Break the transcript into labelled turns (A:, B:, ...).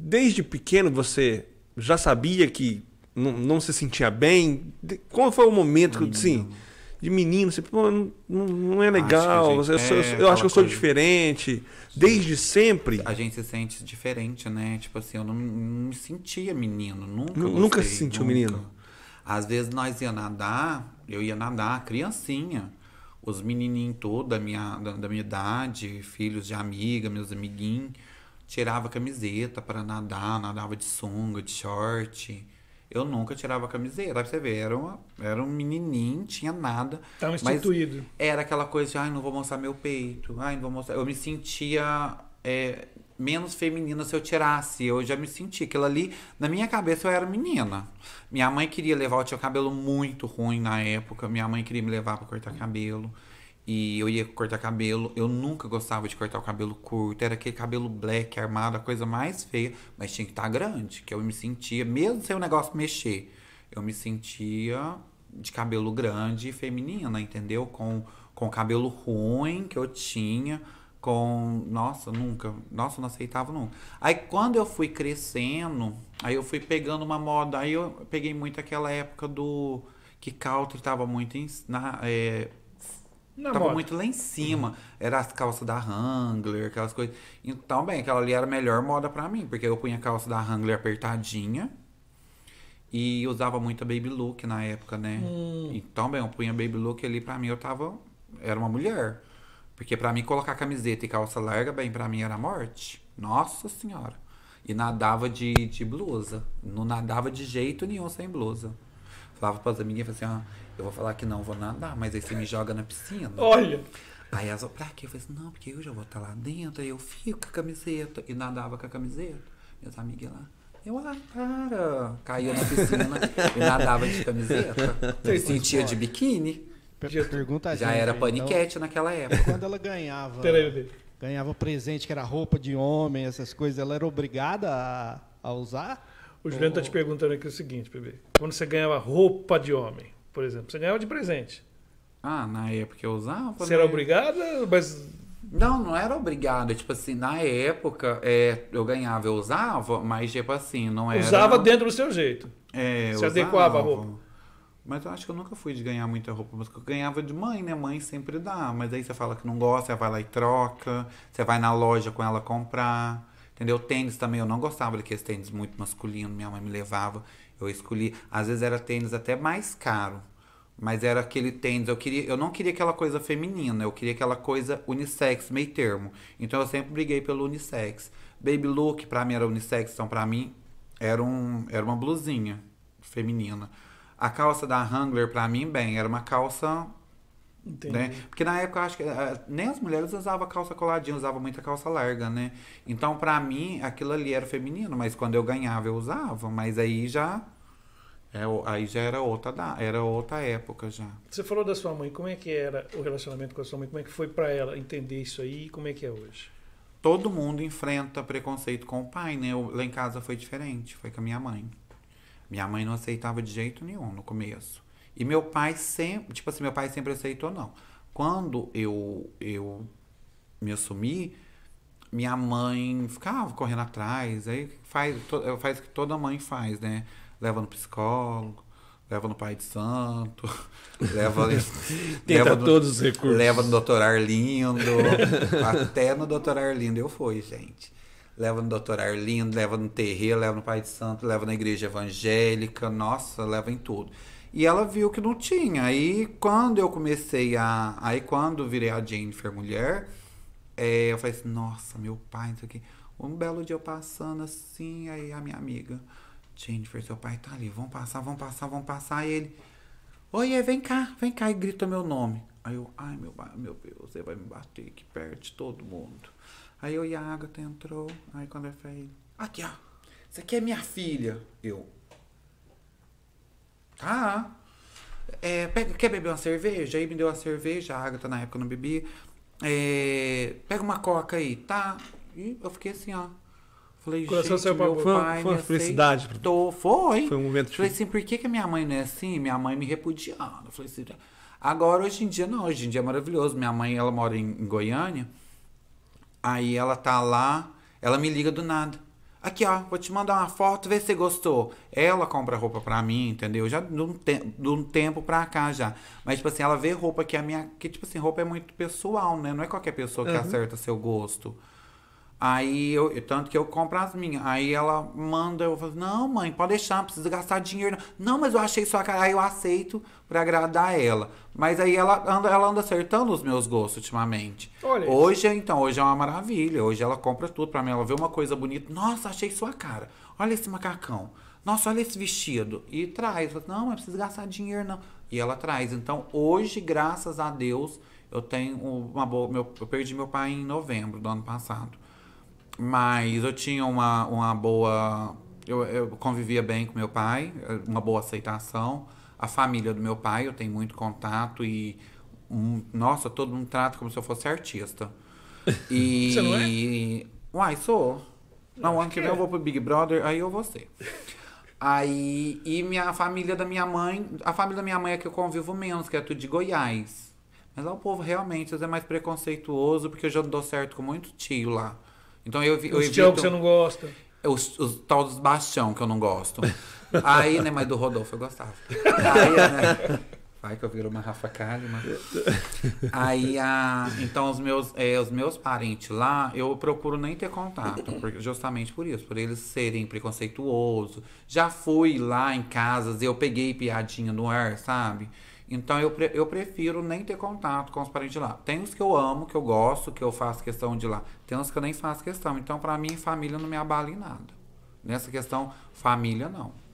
A: desde pequeno você já sabia que não, não se sentia bem? Qual foi o momento menino. que de menino, você, pô, não, não é ah, tipo legal, acho assim, eu, sou, é eu acho que eu sou diferente, desde sempre. A gente se sente diferente, né? Tipo assim, eu não, não me sentia menino, nunca. nunca se sentiu nunca. menino? Às vezes nós ia nadar, eu ia nadar, criancinha os menininhos todos da minha, da, da, minha idade, filhos de amiga, meus amiguinhos tirava camiseta para nadar, nadava de sunga, de short. Eu nunca tirava camiseta, pra você ver, era, uma, era um menininho, tinha nada. Tava instituído. era aquela coisa de, ai, não vou mostrar meu peito, ai, não vou mostrar. Eu me sentia é, menos feminina se eu tirasse. Eu já me senti aquilo ali. Na minha cabeça eu era menina. Minha mãe queria levar, eu tinha cabelo muito ruim na época. Minha mãe queria me levar para cortar cabelo. E eu ia cortar cabelo. Eu nunca gostava de cortar o cabelo curto. Era aquele cabelo black, armado, a coisa mais feia. Mas tinha que estar tá grande, que eu me sentia, mesmo sem o negócio mexer, eu me sentia de cabelo grande e feminina, entendeu? Com, com cabelo ruim que eu tinha. Com. Nossa, nunca. Nossa, não aceitava nunca. Aí quando eu fui crescendo, aí eu fui pegando uma moda. Aí eu peguei muito aquela época do. Que Caltri tava muito. Em, na, é, na tava moda. muito lá em uhum. cima. Uhum. Era as calças da Wrangler, aquelas coisas. Então, bem, aquela ali era a melhor moda para mim, porque eu punha a calça da Wrangler apertadinha. E usava muito a baby look na época, né? Hum. Então, bem, eu punha baby look ali, pra mim eu tava. Era uma mulher. Porque para mim colocar camiseta e calça larga, bem, para mim era morte. Nossa Senhora. E nadava de, de blusa. Não nadava de jeito nenhum sem blusa. Falava pras falava assim, ó, ah, eu vou falar que não vou nadar, mas aí você me joga na piscina. Olha! Aí ela falou, pra quê? Eu falei assim, não, porque eu já vou estar lá dentro, aí eu fico com a camiseta. E nadava com a camiseta. Minhas amigas lá. Eu, ah, para! Caía na piscina né? e nadava de camiseta. Eu sentia de biquíni. Pergunta já gente, era paniquete então, naquela época. Quando ela ganhava. Peraí, ganhava presente, que era roupa de homem, essas coisas, ela era obrigada a, a usar? O Juliano está te perguntando aqui o seguinte, bebê. Quando você ganhava roupa de homem, por exemplo. Você ganhava de presente. Ah, na época eu usava. Você né? era obrigada, mas. Não, não era obrigada. Tipo assim, na época é, eu ganhava, eu usava, mas tipo assim, não era. Usava dentro do seu jeito. É, Se adequava a roupa. Mas eu acho que eu nunca fui de ganhar muita roupa, mas eu ganhava de mãe, né? Mãe sempre dá. Mas aí você fala que não gosta, você vai lá e troca, você vai na loja com ela comprar. Entendeu? Tênis também eu não gostava daqueles tênis muito masculino, minha mãe me levava, eu escolhi. Às vezes era tênis até mais caro, mas era aquele tênis, eu queria, eu não queria aquela coisa feminina, eu queria aquela coisa unissex, meio termo. Então eu sempre briguei pelo unissex. Baby look para mim era unissex, então para mim era um era uma blusinha feminina. A calça da Hangler para mim bem, era uma calça né? Porque na época eu acho que eh, eh, nem as mulheres usavam calça coladinha, usavam muita calça larga, né? Então, para mim, aquilo ali era feminino, mas quando eu ganhava, eu usava. Mas aí já. É, aí já era outra, da, era outra época já. Você falou da sua mãe, como é que era o relacionamento com a sua mãe? Como é que foi para ela entender isso aí e como é que é hoje? Todo mundo enfrenta preconceito com o pai, né? Eu, lá em casa foi diferente, foi com a minha mãe. Minha mãe não aceitava de jeito nenhum no começo. E meu pai sempre, tipo assim, meu pai sempre aceitou, não. Quando eu, eu me assumi, minha mãe ficava correndo atrás, aí faz, faz o que toda mãe faz, né? Leva no psicólogo, leva no pai de santo, leva. Tenta leva no, todos os recursos. Leva no doutor Arlindo, até no doutor Arlindo eu fui, gente leva no Doutor Arlindo, leva no terreiro, leva no Pai de Santo, leva na igreja evangélica, nossa, leva em tudo. E ela viu que não tinha. Aí quando eu comecei a. Aí quando virei a Jennifer mulher, é, eu falei assim, nossa, meu pai, isso aqui. Um belo dia eu passando assim, aí a minha amiga, Jennifer, seu pai tá ali, vão passar, vão passar, vão passar. E ele, oiê, vem cá, vem cá, e grita meu nome. Aí eu, ai meu, meu Deus, ele vai me bater que perde todo mundo. Aí eu e a Agatha entrou, aí quando eu falei, aqui ó, isso aqui é minha filha. Eu, Tá? é, pega, quer beber uma cerveja? Aí me deu uma cerveja, a Agatha na época não bebi. É, pega uma coca aí, tá? E eu fiquei assim, ó. Falei, Coração gente, meu foi, pai foi uma felicidade. Aceitou. Foi. Foi um momento Falei assim, por que, que minha mãe não é assim? Minha mãe me repudiando. Falei assim, agora hoje em dia não, hoje em dia é maravilhoso. Minha mãe, ela mora em, em Goiânia. Aí ela tá lá, ela me liga do nada. Aqui, ó, vou te mandar uma foto, vê se você gostou. Ela compra roupa pra mim, entendeu? Já de um, te de um tempo pra cá já. Mas, tipo assim, ela vê roupa que é a minha. Que, tipo assim, roupa é muito pessoal, né? Não é qualquer pessoa que uhum. acerta seu gosto. Aí eu, tanto que eu compro as minhas. Aí ela manda, eu falo, não, mãe, pode deixar, não precisa gastar dinheiro. Não, não mas eu achei sua cara, aí eu aceito para agradar ela. Mas aí ela anda, ela anda acertando os meus gostos ultimamente. Olha. Hoje, então, hoje é uma maravilha. Hoje ela compra tudo para mim. Ela vê uma coisa bonita. Nossa, achei sua cara. Olha esse macacão. Nossa, olha esse vestido. E traz. Falo, não, mas precisa gastar dinheiro, não. E ela traz. Então, hoje, graças a Deus, eu tenho uma boa. Meu, eu perdi meu pai em novembro do ano passado. Mas eu tinha uma, uma boa. Eu, eu convivia bem com meu pai, uma boa aceitação. A família do meu pai, eu tenho muito contato e. Um, nossa, todo mundo trata como se eu fosse artista. E. Você não é? uai, sou. Não, ano que vem eu é. vou pro Big Brother, aí eu vou ser. Aí, e minha família da minha mãe, a família da minha mãe é que eu convivo menos, que é tudo de Goiás. Mas lá o povo realmente é mais preconceituoso, porque eu já dou certo com muito tio lá. Então eu, eu os que você não gosta. Os, os tal dos Bastião que eu não gosto. Aí, né, mas do Rodolfo eu gostava. Aí, né, vai que eu viro uma Rafa Kalimann. Aí, a, então os meus, é, os meus parentes lá, eu procuro nem ter contato, porque, justamente por isso, por eles serem preconceituosos. Já fui lá em casas, eu peguei piadinha no ar, sabe? Então eu, pre eu prefiro nem ter contato com os parentes de lá. Tem os que eu amo, que eu gosto, que eu faço questão de lá. Tem os que eu nem faço questão. Então, para mim, família não me abala em nada. Nessa questão, família não.